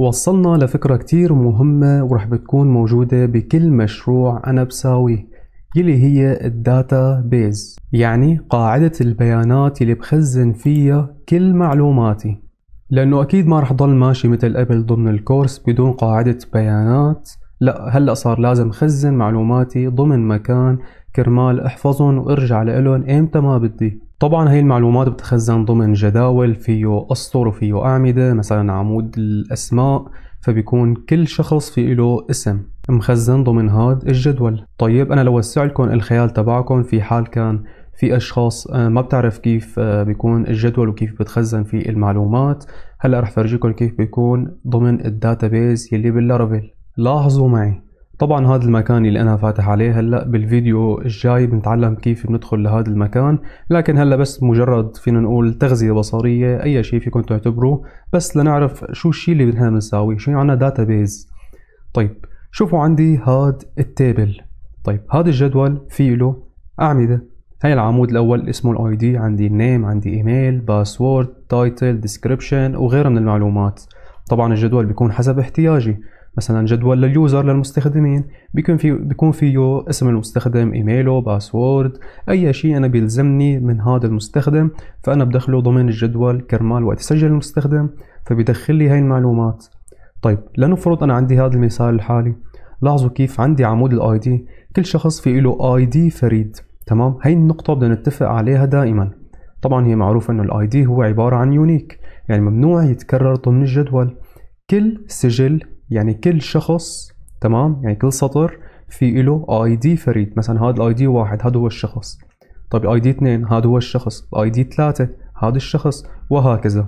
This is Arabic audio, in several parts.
وصلنا لفكرة كتير مهمة ورح بتكون موجودة بكل مشروع أنا بساويه يلي هي الداتا بيز يعني قاعدة البيانات يلي بخزن فيها كل معلوماتي لأنه أكيد ما رح ضل ماشي مثل قبل ضمن الكورس بدون قاعدة بيانات لا هلا صار لازم خزن معلوماتي ضمن مكان كرمال احفظهم وارجع لإلهم ايمتى ما بدي طبعا هي المعلومات بتخزن ضمن جداول فيه أسطر وفيه أعمدة مثلا عمود الأسماء فبيكون كل شخص في له اسم مخزن ضمن هاد الجدول طيب أنا لو وسع لكم الخيال تبعكم في حال كان في أشخاص آه، ما بتعرف كيف آه، بيكون الجدول وكيف بتخزن فيه المعلومات هلأ رح فرجيكم كيف بيكون ضمن الداتابيز يلي باللارفيل لاحظوا معي طبعا هذا المكان اللي انا فاتح عليه هلا بالفيديو الجاي بنتعلم كيف بندخل لهذا المكان لكن هلا بس مجرد فينا نقول تغذيه بصريه اي شيء فيكم تعتبروه بس لنعرف شو الشيء اللي بدنا بنساويه شو عندنا داتابيز طيب شوفوا عندي هاد التيبل طيب هذا الجدول فيه له اعمده هاي العمود الاول اسمه الاي دي عندي نيم عندي ايميل باسورد تايتل ديسكريبشن وغيرها من المعلومات طبعا الجدول بيكون حسب احتياجي مثلا جدول لليوزر للمستخدمين بيكون في بيكون فيه اسم المستخدم ايميله باسورد اي شيء انا بيلزمني من هذا المستخدم فانا بدخله ضمن الجدول كرمال وقت يسجل المستخدم فبيدخل لي هاي المعلومات طيب لنفرض انا عندي هذا المثال الحالي لاحظوا كيف عندي عمود الاي دي كل شخص في له اي دي فريد تمام هاي النقطه بدنا نتفق عليها دائما طبعا هي معروف انه الاي دي هو عباره عن يونيك يعني ممنوع يتكرر ضمن الجدول كل سجل يعني كل شخص تمام يعني كل سطر في له اي دي فريد مثلا هذا الاي دي واحد هذا هو الشخص طيب اي دي اثنين هذا هو الشخص اي دي ثلاثة هذا الشخص وهكذا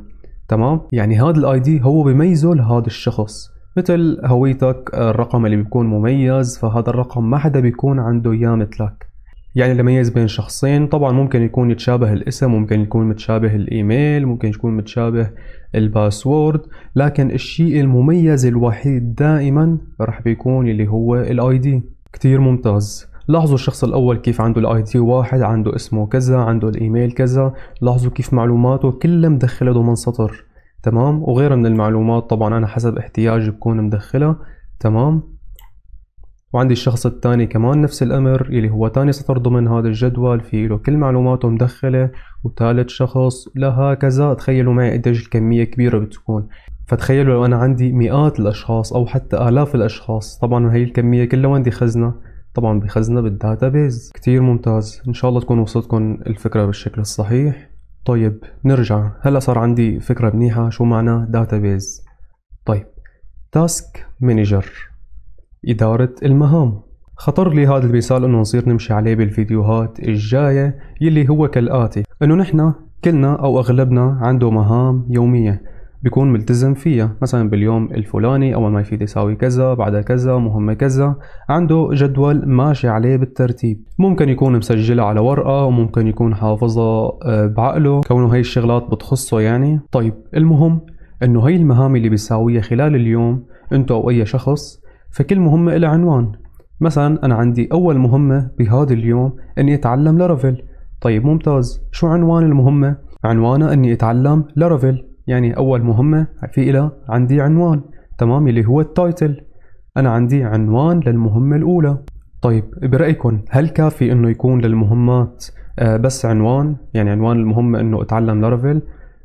تمام يعني هذا الاي دي هو بميزه لهذا الشخص مثل هويتك الرقم اللي بيكون مميز فهذا الرقم ما حدا بيكون عنده اياه مثلك يعني لميز بين شخصين طبعا ممكن يكون يتشابه الاسم ممكن يكون متشابه الايميل ممكن يكون متشابه الباسورد لكن الشيء المميز الوحيد دائما رح بيكون اللي هو الاي دي كتير ممتاز لاحظوا الشخص الاول كيف عنده الاي دي واحد عنده اسمه كذا عنده الايميل كذا لاحظوا كيف معلوماته كلها مدخله ضمن سطر تمام وغيرها من المعلومات طبعا انا حسب احتياجي بكون مدخلها تمام وعندي الشخص الثاني كمان نفس الأمر اللي هو ثاني سطر ضمن هذا الجدول في له كل معلوماته مدخلة وثالث شخص لهكذا تخيلوا معي قديش الكمية كبيرة بتكون فتخيلوا لو أنا عندي مئات الأشخاص أو حتى آلاف الأشخاص طبعا هي الكمية كلها وين بدي خزنة طبعا بخزنة بالداتابيز كتير ممتاز إن شاء الله تكون وصلتكم الفكرة بالشكل الصحيح طيب نرجع هلا صار عندي فكرة منيحة شو معنى داتابيز طيب تاسك مانجر إدارة المهام خطر لي هذا المثال انه نصير نمشي عليه بالفيديوهات الجاية يلي هو كالآتي انه نحن كلنا او اغلبنا عنده مهام يومية بيكون ملتزم فيها مثلا باليوم الفلاني اول ما يفيد يساوي كذا بعد كذا مهمة كذا عنده جدول ماشي عليه بالترتيب ممكن يكون مسجلها على ورقة وممكن يكون حافظها آه، بعقله كونه هي الشغلات بتخصه يعني طيب المهم انه هي المهام اللي بيساويها خلال اليوم أنت او اي شخص فكل مهمة لها عنوان مثلا أنا عندي أول مهمة بهذا اليوم إني أتعلم لارافيل طيب ممتاز شو عنوان المهمة؟ عنوانها إني أتعلم لارافيل يعني أول مهمة في إلها عندي عنوان تمام اللي هو التايتل أنا عندي عنوان للمهمة الأولى طيب برأيكم هل كافي إنه يكون للمهمات آه، بس عنوان يعني عنوان المهمة إنه أتعلم لارافيل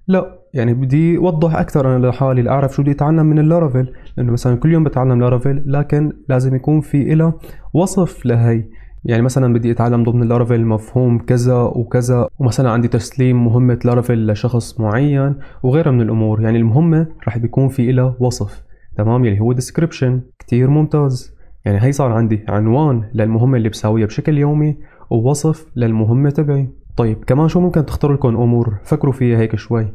لا يعني بدي اوضح اكثر انا لحالي لاعرف شو بدي اتعلم من اللارافيل لانه مثلا كل يوم بتعلم لارافيل لكن لازم يكون في إلها وصف لهي يعني مثلا بدي اتعلم ضمن لارافيل مفهوم كذا وكذا ومثلا عندي تسليم مهمة لارافيل لشخص معين وغيرها من الامور يعني المهمة رح بيكون في إلها وصف تمام يلي يعني هو ديسكريبشن كتير ممتاز يعني هي صار عندي عنوان للمهمة اللي بساويها بشكل يومي ووصف للمهمة تبعي طيب كمان شو ممكن تخطر لكم امور فكروا فيها هيك شوي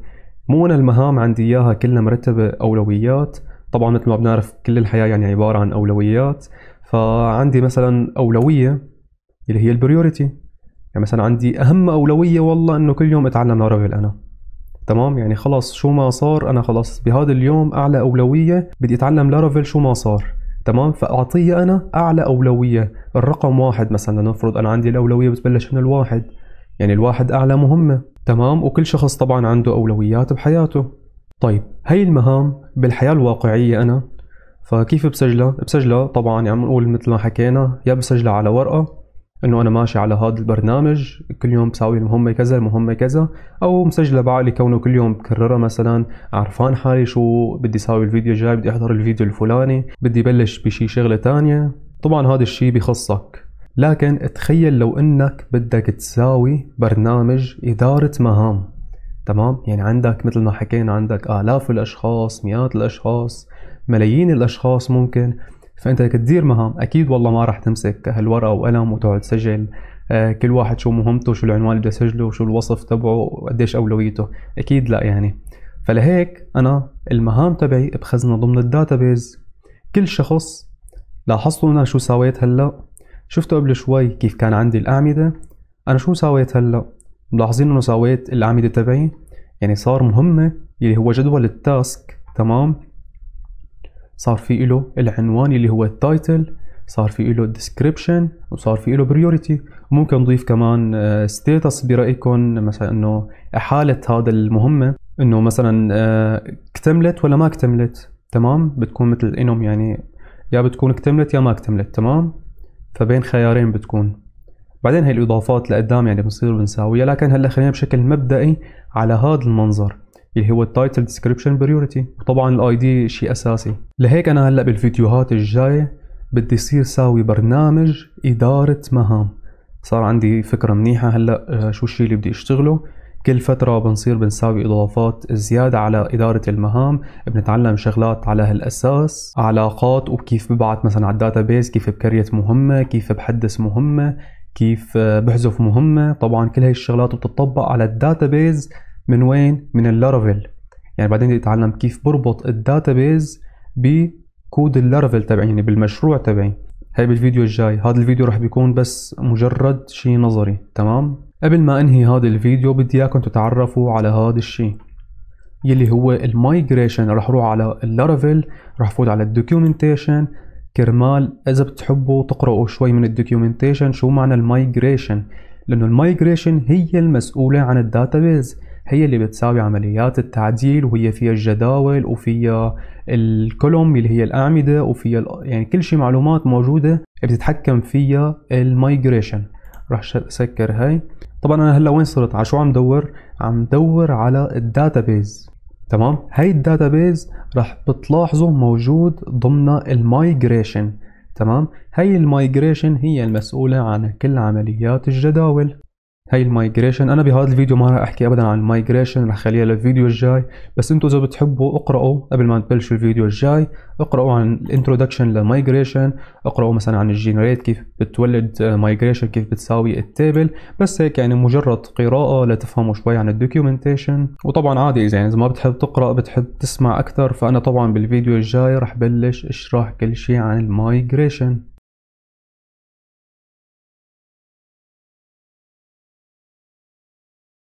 مو انا المهام عندي اياها كلها مرتبه اولويات طبعا مثل ما بنعرف كل الحياه يعني عباره عن اولويات فعندي مثلا اولويه اللي هي البريوريتي يعني مثلا عندي اهم اولويه والله انه كل يوم اتعلم لارافيل انا تمام يعني خلاص شو ما صار انا خلاص بهذا اليوم اعلى اولويه بدي اتعلم لارافيل شو ما صار تمام فاعطيه انا اعلى اولويه الرقم واحد مثلا لنفرض انا عندي الاولويه بتبلش من الواحد يعني الواحد أعلى مهمة تمام وكل شخص طبعا عنده أولويات بحياته طيب هي المهام بالحياة الواقعية أنا فكيف بسجلها؟ بسجلها طبعا يعني بنقول مثل ما حكينا يا بسجلها على ورقة انه انا ماشي على هذا البرنامج كل يوم بساوي المهمة كذا المهمة كذا او مسجلة بعقلي كونه كل يوم بكررها مثلا عرفان حالي شو بدي ساوي الفيديو الجاي بدي احضر الفيديو الفلاني بدي بلش بشي شغلة تانية طبعا هذا الشي بخصك لكن تخيل لو انك بدك تساوي برنامج إدارة مهام تمام يعني عندك مثل ما حكينا عندك آلاف الأشخاص مئات الأشخاص ملايين الأشخاص ممكن فأنت بدك تدير مهام أكيد والله ما راح تمسك هالورقة وقلم وتقعد تسجل آه، كل واحد شو مهمته شو العنوان اللي بده يسجله شو الوصف تبعه وقديش أولويته أكيد لا يعني فلهيك أنا المهام تبعي بخزنها ضمن الداتابيز كل شخص لاحظتوا أنا شو سويت هلأ شفتوا قبل شوي كيف كان عندي الأعمدة أنا شو سويت هلأ ملاحظين إنه سويت الأعمدة تبعي يعني صار مهمة اللي هو جدول التاسك تمام صار في إله العنوان اللي هو التايتل صار في إله الديسكريبشن وصار في إله بريوريتي ممكن نضيف كمان ستيتس آه، برايكم مثلا انه إحالة هذا المهمه انه مثلا آه، اكتملت ولا ما اكتملت تمام بتكون مثل انهم يعني يا بتكون اكتملت يا ما اكتملت تمام فبين خيارين بتكون بعدين هي الاضافات لقدام يعني بنصير بنساويها لكن هلا خلينا بشكل مبدئي على هذا المنظر اللي هو التايتل ديسكربشن بريورتي وطبعا الاي دي شيء اساسي لهيك انا هلا بالفيديوهات الجايه بدي يصير ساوي برنامج اداره مهام صار عندي فكره منيحه هلا آه، شو الشيء اللي بدي اشتغله كل فترة بنصير بنساوي إضافات زيادة على إدارة المهام بنتعلم شغلات على هالأساس علاقات وكيف ببعث مثلا على الداتابيز كيف بكريت مهمة كيف بحدث مهمة كيف بحذف مهمة طبعا كل هاي الشغلات بتطبق على الداتابيز من وين؟ من اللارفل يعني بعدين بدي اتعلم كيف بربط الداتابيز بكود اللارفل تبعي يعني بالمشروع تبعي هاي بالفيديو الجاي هذا الفيديو رح بيكون بس مجرد شيء نظري تمام قبل ما انهي هذا الفيديو بدي اياكم تتعرفوا على هذا الشيء يلي هو المايجريشن رح اروح على اللارافيل رح فوت على الدوكيومنتيشن كرمال اذا بتحبوا تقرأوا شوي من الدوكيومنتيشن شو معنى المايجريشن لانه المايجريشن هي المسؤولة عن الداتابيز هي اللي بتساوي عمليات التعديل وهي فيها الجداول وفيها الكولوم اللي هي الاعمدة وفيها يعني كل شيء معلومات موجودة بتتحكم فيها المايجريشن راح سكر هاي طبعا انا هلا وين صرت على شو عم دور عم دور على الداتابيز تمام هاي الداتابيز راح بتلاحظوا موجود ضمن المايجريشن تمام هاي المايجريشن هي المسؤولة عن كل عمليات الجداول هاي المايجريشن انا بهذا الفيديو ما راح احكي ابدا عن المايجريشن رح اخليها للفيديو الجاي بس انتم اذا بتحبوا اقراوا قبل ما تبلشوا الفيديو الجاي اقراوا عن الانترودكشن لمايجريشن اقراوا مثلا عن الجينريت كيف بتولد مايجريشن كيف بتساوي التيبل بس هيك يعني مجرد قراءه لتفهموا شوي عن الدوكيومنتيشن وطبعا عادي اذا يعني اذا ما بتحب تقرا بتحب تسمع اكثر فانا طبعا بالفيديو الجاي رح بلش اشرح كل شيء عن المايجريشن